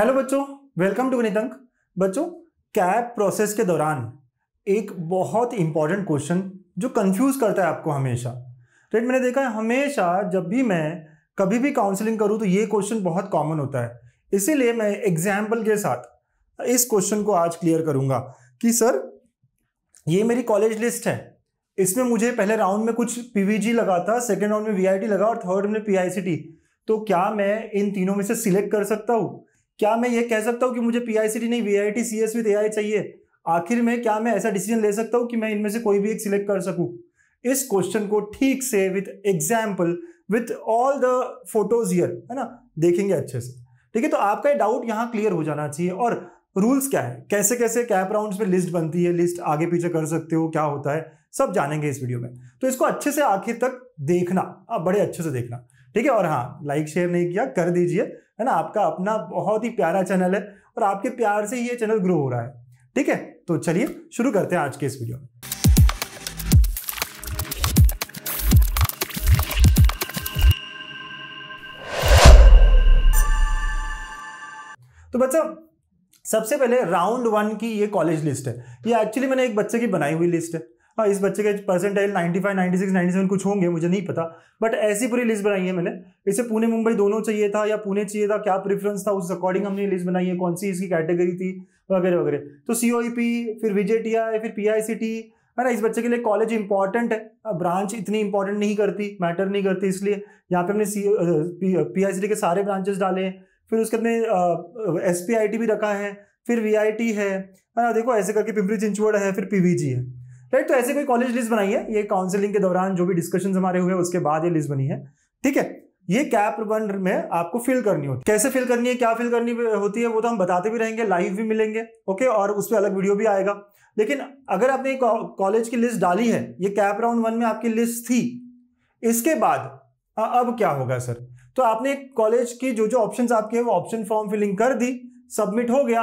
hello बच्चों welcome to गणितंक बच्चों cab process के दौरान एक बहुत इंपॉर्टेंट क्वेश्चन जो कंफ्यूज करता है आपको हमेशा राइट मैंने देखा है हमेशा जब भी मैं कभी भी काउंसलिंग करूँ तो ये क्वेश्चन बहुत कॉमन होता है इसीलिए मैं एग्जाम्पल के साथ इस क्वेश्चन को आज क्लियर करूंगा कि सर ये मेरी कॉलेज लिस्ट है इसमें मुझे पहले राउंड में कुछ पीवीजी लगा था सेकेंड राउंड में वीआईटी लगा और थर्ड में पीआईसीटी तो क्या मैं इन तीनों में से सिलेक्ट कर सकता हूँ क्या मैं ये कह सकता हूँ कि मुझे पीआईसीटी नहीं वीआईटी सीएस विद एआई चाहिए आखिर में क्या मैं ऐसा डिसीजन ले सकता हूँ कि मैं इनमें से कोई भी एक सिलेक्ट कर सकूँ इस क्वेश्चन को ठीक से with example with all the photos here है ना देखेंगे अच्छे से ठीक है तो आपका डाउट यहाँ क्लियर हो जाना चाहिए और रूल्स क्या है कैसे कैसे कैप राउंड में लिस्ट बनती है लिस्ट आगे पीछे कर सकते हो क्या होता है सब जानेंगे इस वीडियो में तो इसको अच्छे से आखिर तक देखना आप बड़े अच्छे से देखना ठीक है और हाँ लाइक शेयर नहीं किया कर दीजिए है ना आपका अपना बहुत ही प्यारा चैनल है और आपके प्यार से ये चैनल ग्रो हो रहा है ठीक है तो चलिए शुरू करते हैं आज के इस वीडियो में तो बच्चा सबसे पहले राउंड वन की ये कॉलेज लिस्ट है ये एक्चुअली मैंने एक बच्चे की बनाई हुई लिस्ट है हाँ इस बच्चे के परसेंटाइल 95, 96, 97 कुछ होंगे मुझे नहीं पता बट ऐसी पूरी लिस्ट बनाई है मैंने इसे पुणे मुंबई दोनों चाहिए था या पुणे चाहिए था क्या प्रेफरेंस था उस अकॉर्डिंग हमने लिस्ट बनाई है कौन सी इसकी कैटेगरी थी वगैरह वगैरह तो सी e फिर वीजे टी फिर पी है ना इस बच्चे के लिए कॉलेज इंपॉर्टेंट है ब्रांच इतनी इंपॉर्टेंट नहीं करती मैटर नहीं करती इसलिए यहाँ पे हमने सी पी के सारे ब्रांचेस डाले हैं फिर उसके अपने एस पी भी रखा है फिर वी है ना देखो ऐसे करके पिंपरी चिंचवड़ है फिर जी है राइट तो ऐसे कोई कॉलेज लिस्ट बनाई है ये काउंसिलिंग के दौरान जो भी डिस्कशन हमारे हुए उसके बाद ये लिस्ट बनी है ठीक है ये कैप रिबन में आपको फिल करनी होती है कैसे फिल करनी है क्या फिल करनी होती है वो तो हम बताते भी रहेंगे लाइव भी मिलेंगे ओके और उस पर अलग वीडियो भी आएगा लेकिन अगर आपने कॉलेज की लिस्ट डाली है ये कैप राउंड वन में आपकी लिस्ट थी इसके बाद अब क्या होगा सर तो आपने कॉलेज की जो जो ऑप्शंस आपके हैं वो ऑप्शन फॉर्म फिलिंग कर दी सबमिट हो गया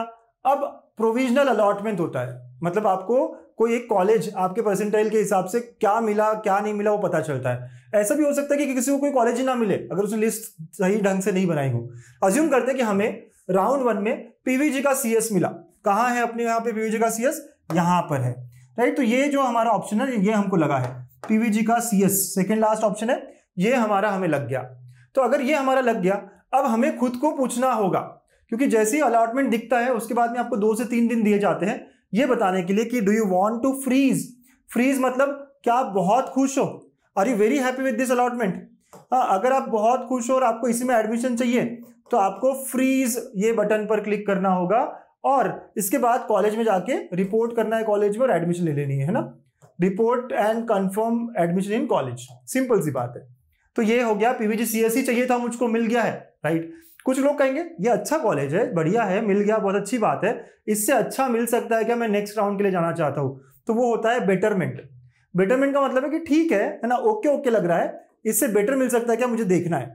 अब प्रोविजनल अलॉटमेंट होता है मतलब आपको कोई एक कॉलेज आपके परसेंटाइल के हिसाब से क्या मिला क्या नहीं मिला वो पता चलता है ऐसा भी हो सकता है कि किसी को कोई कॉलेज ही ना मिले अगर उसने लिस्ट सही ढंग से नहीं बनाई हो अज्यूम करते हैं कि हमें राउंड वन में पीवीजी का सीएस मिला कहाँ है अपने यहाँ पे पीवीजी का सीएस यहाँ पर है राइट तो ये जो हमारा ऑप्शन है ये हमको लगा है पीवीजी का सीएस सेकेंड लास्ट ऑप्शन है ये हमारा हमें लग गया तो अगर ये हमारा लग गया अब हमें खुद को पूछना होगा क्योंकि जैसे ही अलॉटमेंट दिखता है उसके बाद में आपको दो से तीन दिन दिए जाते हैं ये बताने के लिए कि do you want to freeze freeze मतलब क्या आप बहुत खुश हो are you very happy with this allotment हाँ अगर आप बहुत खुश हो और आपको इसी में एडमिशन चाहिए तो आपको फ्रीज ये बटन पर क्लिक करना होगा और इसके बाद कॉलेज में जाके रिपोर्ट करना है कॉलेज में और एडमिशन ले लेनी है ना report and confirm admission in college simple सी बात है तो ये हो गया पीवीजी सीएससी e चाहिए था मुझको मिल गया है राइट कुछ लोग कहेंगे ये अच्छा कॉलेज है बढ़िया है मिल गया बहुत अच्छी बात है इससे अच्छा मिल सकता है क्या मैं नेक्स्ट राउंड के लिए जाना चाहता हूँ तो वो होता है बेटरमेंट बेटरमेंट का मतलब है कि ठीक है है ना ओके ओके लग रहा है इससे बेटर मिल सकता है क्या मुझे देखना है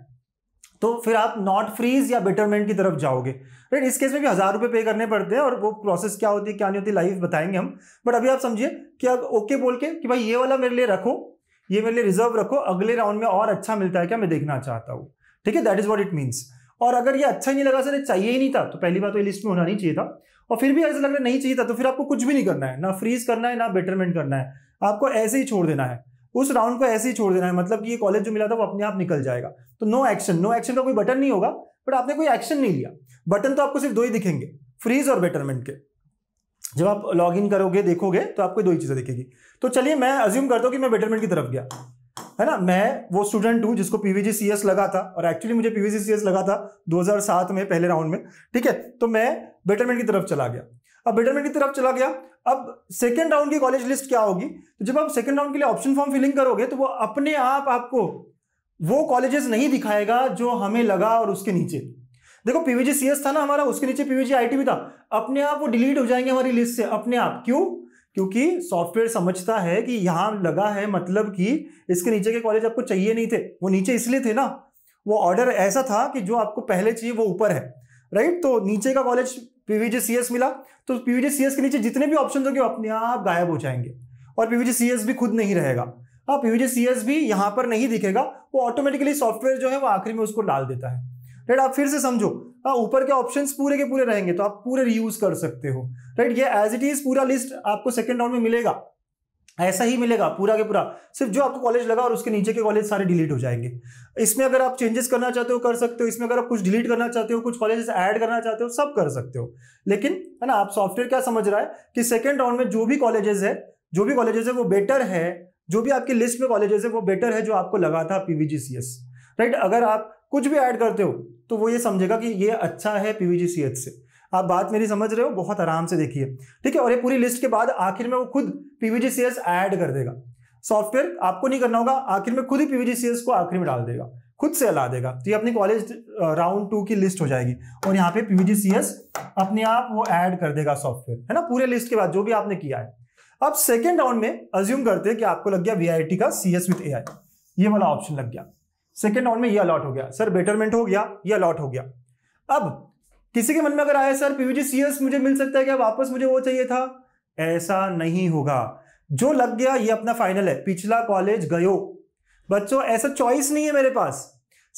तो फिर आप नॉट फ्रीज या बेटरमेंट की तरफ जाओगे राइट इस केस में भी हज़ार रुपये पे करने पड़ते हैं और वो प्रोसेस क्या होती है क्या नहीं होती लाइफ बताएंगे हम बट अभी आप समझिए कि अब ओके बोल के कि भाई ये वाला मेरे लिए रखो ये मेरे लिए रिजर्व रखो अगले राउंड में और अच्छा मिलता है क्या मैं देखना चाहता हूँ ठीक है that is what it means और अगर ये अच्छा ही नहीं लगा सर चाहिए ही नहीं था तो पहली बात तो ये लिस्ट में होना नहीं चाहिए था और फिर भी ऐसा लग रहा नहीं चाहिए था तो फिर आपको कुछ भी नहीं करना है ना फ्रीज करना है ना बेटरमेंट करना है आपको ऐसे ही छोड़ देना है उस राउंड को ऐसे ही छोड़ देना है मतलब कि ये कॉलेज जो मिला था वो अपने आप निकल जाएगा तो नो एक्शन नो एक्शन का कोई बटन नहीं होगा बट आपने कोई एक्शन नहीं लिया बटन तो आपको सिर्फ दो ही दिखेंगे फ्रीज और बेटरमेंट के जब आप लॉग इन करोगे देखोगे तो आपको दो ही चीज़ें दिखेगी तो चलिए मैं अज्यूम करता हूँ कि मैं बेटरमेंट की तरफ गया है ना मैं वो स्टूडेंट हूँ जिसको पीवीजी सीएस लगा था और एक्चुअली मुझे पीवीजी सीएस लगा था 2007 में पहले राउंड में ठीक है तो मैं बेटरमेंट की तरफ चला गया अब बेटरमेंट की तरफ चला गया अब सेकेंड राउंड की कॉलेज लिस्ट क्या होगी तो जब आप सेकेंड राउंड के लिए ऑप्शन फॉर्म फिलिंग करोगे तो वो अपने आप आपको वो कॉलेजेस नहीं दिखाएगा जो हमें लगा और उसके नीचे देखो पीवीजी सीएस था ना हमारा उसके नीचे पीवीजी आईटी भी था अपने आप वो डिलीट हो जाएंगे हमारी लिस्ट से अपने आप क्यों क्योंकि सॉफ्टवेयर समझता है कि यहाँ लगा है मतलब कि इसके नीचे के कॉलेज आपको चाहिए नहीं थे वो नीचे इसलिए थे ना वो ऑर्डर ऐसा था कि जो आपको पहले चाहिए वो ऊपर है राइट तो नीचे का कॉलेज पीवीजे सीएस मिला तो पीवीजे सीएस के नीचे जितने भी ऑप्शन होंगे अपने आप गायब हो जाएंगे और पीवीजे सीएस भी खुद नहीं रहेगा हाँ पीवीजे सीएस भी यहाँ पर नहीं दिखेगा वो ऑटोमेटिकली सॉफ्टवेयर जो है वो आखिरी में उसको डाल देता है राइट आप फिर से समझो हाँ, ऊपर के ऑप्शन पूरे के पूरे रहेंगे तो आप पूरे रीयूज कर सकते हो राइट ये एज इट इज पूरा लिस्ट आपको सेकेंड राउंड में मिलेगा ऐसा ही मिलेगा पूरा के पूरा सिर्फ जो आपको कॉलेज लगा और उसके नीचे के कॉलेज सारे डिलीट हो जाएंगे इसमें अगर आप चेंजेस करना चाहते हो कर सकते हो इसमें अगर आप कुछ डिलीट करना चाहते हो कुछ कॉलेजेस ऐड करना चाहते हो सब कर सकते हो लेकिन है ना आप सॉफ्टवेयर क्या समझ रहा है कि सेकेंड राउंड में जो भी कॉलेजेस है जो भी कॉलेजेस है वो बेटर है जो भी आपकी लिस्ट में कॉलेजेस है वो बेटर है जो आपको लगा था पीवीजीसीएस राइट अगर आप कुछ भी ऐड करते हो तो वो ये समझेगा कि ये अच्छा है पीवीजी पीवीजीसीएच से आप बात मेरी समझ रहे हो बहुत आराम से देखिए ठीक है और ये पूरी लिस्ट के बाद आखिर में वो खुद पीवीजी सीएस ऐड कर देगा सॉफ्टवेयर आपको नहीं करना होगा आखिर में खुद ही सीएस को आखिर में डाल देगा खुद से हला देगा तो ये अपनी कॉलेज राउंड टू की लिस्ट हो जाएगी और यहाँ पे पीवीजीसीएस अपने आप वो ऐड कर देगा सॉफ्टवेयर है ना पूरे लिस्ट के बाद जो भी आपने किया है अब सेकेंड राउंड में अज्यूम करते हैं कि आपको लग गया वी का एस विथ एआई ये वाला ऑप्शन लग गया सेकेंड राउंड में ये अलॉट हो गया सर बेटरमेंट हो गया ये अलॉट हो गया अब किसी के मन में अगर आया सर पीवीजी सीएस मुझे मिल सकता है क्या वापस मुझे वो चाहिए था ऐसा नहीं होगा जो लग गया ये अपना फाइनल है पिछला कॉलेज गयो बच्चों ऐसा चॉइस नहीं है मेरे पास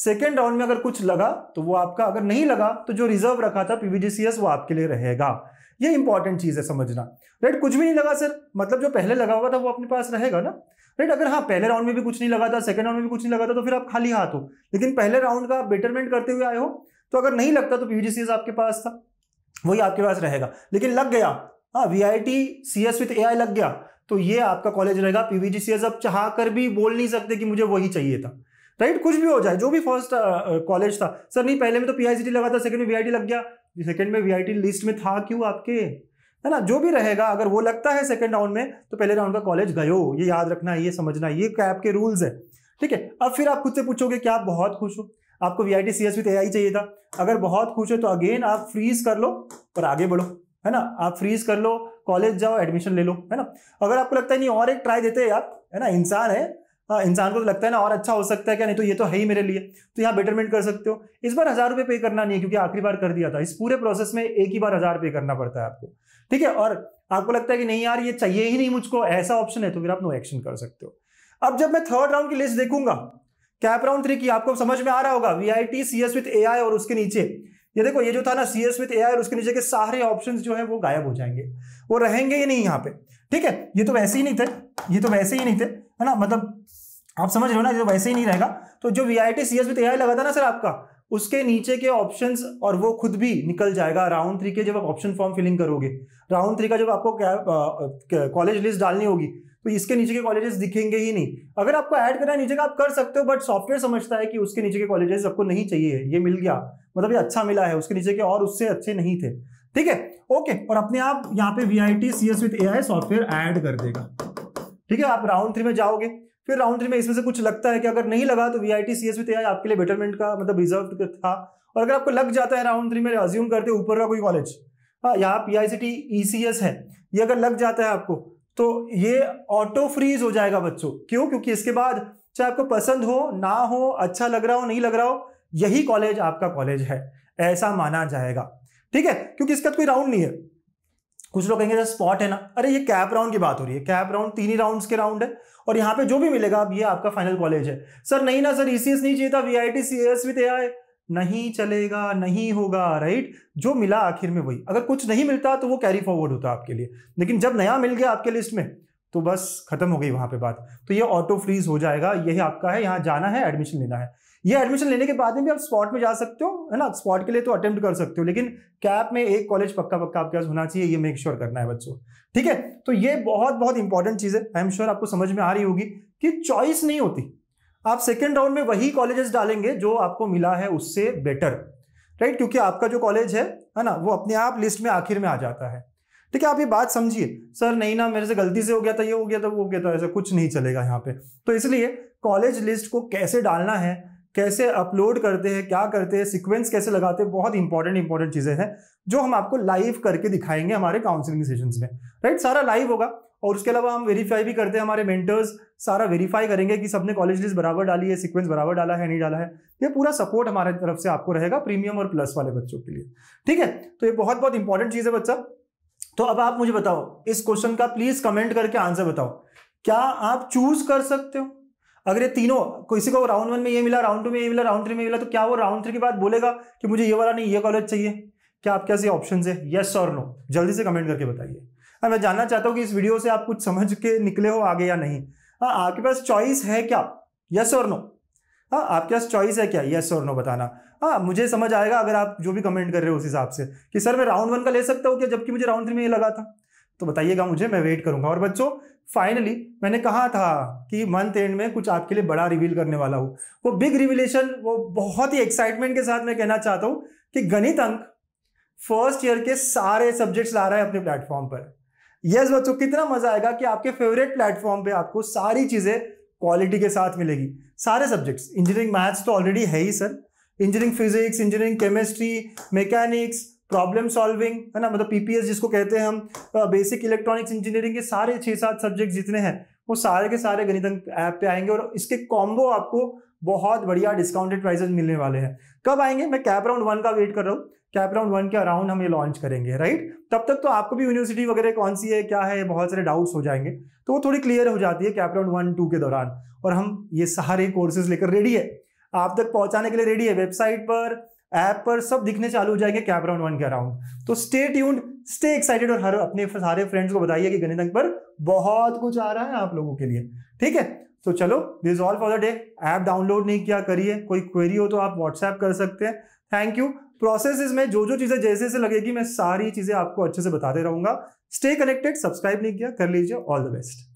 सेकेंड राउंड में अगर कुछ लगा तो वो आपका अगर नहीं लगा तो जो रिजर्व रखा था पीवीजीसीएस वो आपके लिए रहेगा ये इंपॉर्टेंट चीज है समझना राइट कुछ भी नहीं लगा सर मतलब जो पहले लगा हुआ था वो अपने पास रहेगा ना राइट अगर हाँ पहले राउंड में भी कुछ नहीं लगा था सेकंड राउंड में भी कुछ नहीं लगा था तो फिर आप खाली हाथ हो लेकिन पहले राउंड का बेटरमेंट करते हुए आए हो तो अगर नहीं लगता तो पीवीजीसीएस आपके पास था वही आपके पास रहेगा लेकिन लग गया हाँ V I T C S with A I लग गया तो ये आपका कॉलेज रहेगा पीवीजीसीएस अब चाह कर भी बोल नहीं सकते कि मुझे वही चाहिए था राइट कुछ भी हो जाए जो भी फर्स्ट कॉलेज uh, uh, था सर नहीं पहले में तो पीआईसीटी लगा था सेकंड में वीआईटी लग गया सेकंड में वीआईटी लिस्ट में था क्यों आपके है ना जो भी रहेगा अगर वो लगता है सेकंड राउंड में तो पहले राउंड का कॉलेज गयो ये याद रखना ये समझना ये कैप के रूल्स है ठीक है अब फिर आप खुद से पूछोगे कि आप बहुत खुश हो आपको V I T C S चाहिए था अगर बहुत खुश हो तो अगेन आप फ्रीज कर लो और आगे बढ़ो है ना आप फ्रीज कर लो कॉलेज जाओ एडमिशन ले लो है ना अगर आपको लगता है नहीं और एक ट्राई देते हैं आप है ना इंसान है हाँ, इंसान को तो लगता है ना और अच्छा हो सकता है क्या नहीं तो ये तो है ही मेरे लिए तो यहाँ बेटरमेंट कर सकते हो इस बार हजार रुपये पे करना नहीं है क्योंकि आखिरी बार कर दिया था इस पूरे प्रोसेस में एक ही बार हजार पे करना पड़ता है आपको ठीक है और आपको लगता है कि नहीं यार ये चाहिए ही नहीं मुझको ऐसा ऑप्शन है तो फिर आप नो एक्शन कर सकते हो अब जब मैं थर्ड राउंड की लिस्ट देखूंगा कैप राउंड थ्री की आपको समझ में आ रहा होगा V I T C S with A I और उसके नीचे ये देखो ये जो था ना सी एस विथ ए आई और उसके नीचे के सारे ऑप्शन जो है वो गायब हो जाएंगे वो रहेंगे ही नहीं यहाँ पे ठीक है ये तो वैसे ही नहीं थे ये तो वैसे ही नहीं थे है ना मतलब आप समझ रहे हो ना जो वैसे ही नहीं रहेगा तो जो V I T C S भी तैयारी तो लगा था ना सर आपका उसके नीचे के ऑप्शंस और वो खुद भी निकल जाएगा राउंड थ्री के जब आप ऑप्शन फॉर्म फिलिंग करोगे राउंड थ्री का जब आपको कॉलेज लिस्ट डालनी होगी तो इसके नीचे के कॉलेजेस दिखेंगे ही नहीं अगर आपको ऐड करना है नीचे का आप कर सकते हो बट सॉफ्टवेयर समझता है कि उसके नीचे के कॉलेजेस आपको नहीं चाहिए ये मिल गया मतलब ये अच्छा मिला है उसके नीचे के और उससे अच्छे नहीं थे ठीक है ओके और अपने आप यहाँ पे V I T C S with A I software add कर देगा ठीक है आप राउंड थ्री में जाओगे फिर राउंड थ्री में इसमें से कुछ लगता है कि अगर नहीं लगा तो V I T C S भी तैयार आपके लिए बेटरमेंट का मतलब रिजर्व था और अगर आपको लग जाता है राउंड थ्री में अज्यूम करते ऊपर का कोई कॉलेज हाँ, यहाँ P I C T E C S है ये अगर लग जाता है आपको तो ये ऑटो फ्रीज हो जाएगा बच्चों क्यों क्योंकि इसके बाद चाहे आपको पसंद हो ना हो अच्छा लग रहा हो नहीं लग रहा हो यही कॉलेज आपका कॉलेज है ऐसा माना जाएगा ठीक है क्योंकि इसका तो कोई राउंड नहीं है कुछ लोग कहेंगे स्पॉट है ना अरे ये कैप राउंड की बात हो रही है कैप राउंड तीन ही राउंड्स के राउंड है और यहाँ पे जो भी मिलेगा अब ये आपका फाइनल कॉलेज है सर नहीं ना सर ईसीएस नहीं चाहिए था एस भी दिया है नहीं चलेगा नहीं होगा राइट जो मिला आखिर में वही अगर कुछ नहीं मिलता तो वो कैरी फॉरवर्ड होता आपके लिए लेकिन जब नया मिल गया आपके लिस्ट में तो बस खत्म हो गई वहां पे बात तो ये ऑटो फ्रीज हो जाएगा यही आपका है यहाँ जाना है एडमिशन लेना है ये एडमिशन लेने के बाद में भी आप स्पॉट में जा सकते हो है ना स्पॉट के लिए तो अटेम्प्ट कर सकते हो लेकिन कैप में एक कॉलेज पक्का पक्का आपके पास होना चाहिए ये मेक श्योर sure करना है बच्चों ठीक है तो ये बहुत बहुत इंपॉर्टेंट चीज़ है आई एम श्योर आपको समझ में आ रही होगी कि चॉइस नहीं होती आप सेकेंड राउंड में वही कॉलेजेस डालेंगे जो आपको मिला है उससे बेटर राइट क्योंकि आपका जो कॉलेज है है ना वो अपने आप लिस्ट में आखिर में आ जाता है ठीक है आप ये बात समझिए सर नहीं ना मेरे से गलती से हो गया था ये हो गया था वो हो गया था ऐसा कुछ नहीं चलेगा यहाँ पे तो इसलिए कॉलेज लिस्ट को कैसे डालना है कैसे अपलोड करते हैं क्या करते हैं सिक्वेंस कैसे लगाते हैं बहुत इंपॉर्टेंट इंपॉर्टेंट चीज़ें हैं जो हम आपको लाइव करके दिखाएंगे हमारे काउंसलिंग सेशंस में राइट सारा लाइव होगा और उसके अलावा हम वेरीफाई भी करते हैं हमारे मेंटर्स सारा वेरीफाई करेंगे कि सबने कॉलेज लिस्ट बराबर डाली है सीक्वेंस बराबर डाला है नहीं डाला है ये पूरा सपोर्ट हमारे तरफ से आपको रहेगा प्रीमियम और प्लस वाले बच्चों के लिए ठीक है तो ये बहुत बहुत इंपॉर्टेंट चीज़ है बच्चा तो अब आप मुझे बताओ इस क्वेश्चन का प्लीज कमेंट करके आंसर बताओ क्या आप चूज कर सकते हो अगर ये तीनों किसी को राउंड वन में ये मिला राउंड टू में ये मिला राउंड थ्री में मिला तो क्या वो राउंड थ्री के बाद बोलेगा कि मुझे ये वाला नहीं ये कॉलेज चाहिए क्या आपके ऐसे ऑप्शन है येस और नो जल्दी से कमेंट करके बताइए हाँ मैं जानना चाहता हूँ कि इस वीडियो से आप कुछ समझ के निकले हो आगे या नहीं आपके पास चॉइस है क्या यस और नो हाँ आपके पास चॉइस है क्या यस और नो बताना हाँ मुझे समझ आएगा अगर आप जो भी कमेंट कर रहे हो उस हिसाब से कि सर मैं राउंड वन का ले सकता हूँ क्या जबकि मुझे राउंड थ्री में ये लगा था तो बताइएगा मुझे मैं वेट करूंगा और बच्चों फाइनली मैंने कहा था कि मंथ एंड में कुछ आपके लिए बड़ा रिवील करने वाला हूँ वो बिग रिविलेशन वो बहुत ही एक्साइटमेंट के साथ मैं कहना चाहता हूँ कि गणित अंक फर्स्ट ईयर के सारे सब्जेक्ट्स ला रहा है अपने प्लेटफॉर्म पर यस yes, बच्चों कितना मजा आएगा कि आपके फेवरेट प्लेटफॉर्म पे आपको सारी चीजें क्वालिटी के साथ मिलेगी सारे सब्जेक्ट्स इंजीनियरिंग मैथ्स तो ऑलरेडी है ही sir engineering physics engineering chemistry mechanics problem solving है ना मतलब पीपीएस जिसको कहते हैं हम बेसिक इलेक्ट्रॉनिक्स इंजीनियरिंग के सारे छः सात सब्जेक्ट जितने हैं वो सारे के सारे गणित ऐप पे आएंगे और इसके कॉम्बो आपको बहुत बढ़िया डिस्काउंटेड प्राइसेस मिलने वाले हैं कब आएंगे मैं कैप राउंड वन का वेट कर रहा हूँ कैप राउंड वन के अराउंड हम ये लॉन्च करेंगे राइट तब तक तो आपको भी यूनिवर्सिटी वगैरह कौन सी है क्या है बहुत सारे डाउट्स हो जाएंगे तो वो थोड़ी क्लियर हो जाती है कैप राउंड वन टू के दौरान और हम ये सारे कोर्सेज लेकर रेडी है आप तक पहुंचाने के लिए रेडी है वेबसाइट पर ऐप पर सब दिखने चालू हो जाएंगे कैमरा वन के अराउंड तो स्टे ट्यून्ड स्टे एक्साइटेड और हर अपने सारे फ्रेंड्स को बताइए कि गणित पर बहुत कुछ आ रहा है आप लोगों के लिए ठीक है तो चलो this all for the day app download नहीं किया करिए कोई क्वेरी हो तो आप व्हाट्सएप कर सकते हैं थैंक यू प्रोसेस में जो जो चीजें जैसे जैसे लगेगी मैं सारी चीजें आपको अच्छे से बताते रहूंगा स्टे कनेक्टेड सब्सक्राइब नहीं किया कर लीजिए ऑल द बेस्ट